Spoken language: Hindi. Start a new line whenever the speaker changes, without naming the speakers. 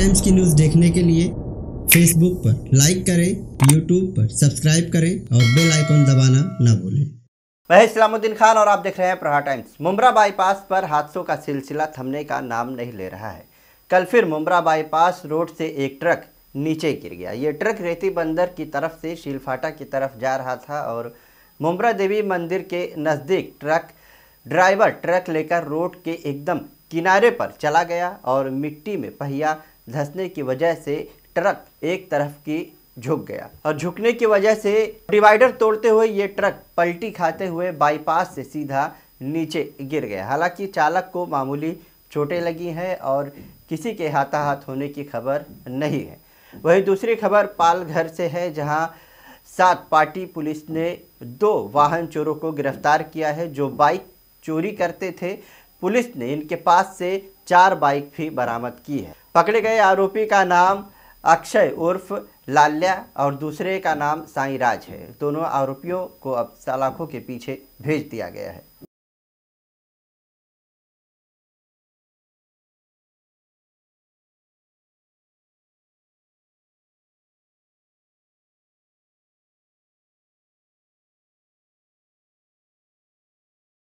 टाइम्स की न्यूज़ देखने के लिए फेसबुक पर लाइक करें यूट्यूब पर सब्सक्राइब करें और बेल आइकॉन दबाना ना भूलें मैं इस्लामुद्दीन खान और आप देख रहे हैं प्रहार टाइम्स मुमरा बाईपास पर हादसों का सिलसिला थमने का नाम नहीं ले रहा है कल फिर मुमरा बाईपास रोड से एक ट्रक नीचे गिर गया ये ट्रक रेती बंदर की तरफ से शिलफाटा की तरफ जा रहा था और मुमरा देवी मंदिर के नज़दीक ट्रक ड्राइवर ट्रक लेकर रोड के एकदम किनारे पर चला गया और मिट्टी में पहिया धंसने की वजह से ट्रक एक तरफ की झुक गया और झुकने की वजह से डिवाइडर तोड़ते हुए ये ट्रक पलटी खाते हुए बाईपास से सीधा नीचे गिर गया हालांकि चालक को मामूली चोटें लगी हैं और किसी के हाथाहाथ होने की खबर नहीं है वहीं दूसरी खबर पालघर से है जहां सात पार्टी पुलिस ने दो वाहन चोरों को गिरफ्तार किया है जो बाइक चोरी करते थे पुलिस ने इनके पास से चार बाइक भी बरामद की है पकड़े गए आरोपी का नाम अक्षय उर्फ लाल्या और दूसरे का नाम साईराज है दोनों आरोपियों को अब सलाखों के पीछे भेज दिया गया है